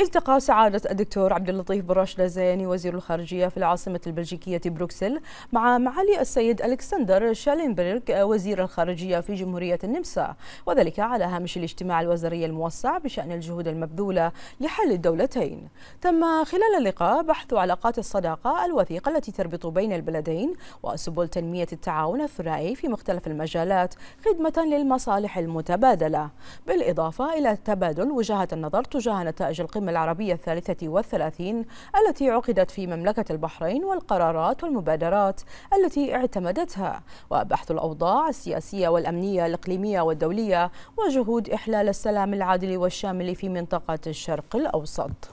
التقى سعادة الدكتور عبد اللطيف براشلة زيني وزير الخارجية في العاصمة البلجيكية بروكسل مع معالي السيد ألكسندر شالينبرغ وزير الخارجية في جمهورية النمسا وذلك على هامش الاجتماع الوزاري الموسع بشأن الجهود المبذولة لحل الدولتين تم خلال اللقاء بحث علاقات الصداقة الوثيقة التي تربط بين البلدين وسبل تنمية التعاون الثنائي في مختلف المجالات خدمة للمصالح المتبادلة بالإضافة إلى تبادل وجهات النظر تجاه نتائج القمة العربية الثالثة والثلاثين التي عقدت في مملكة البحرين والقرارات والمبادرات التي اعتمدتها وبحث الأوضاع السياسية والأمنية الإقليمية والدولية وجهود إحلال السلام العادل والشامل في منطقة الشرق الأوسط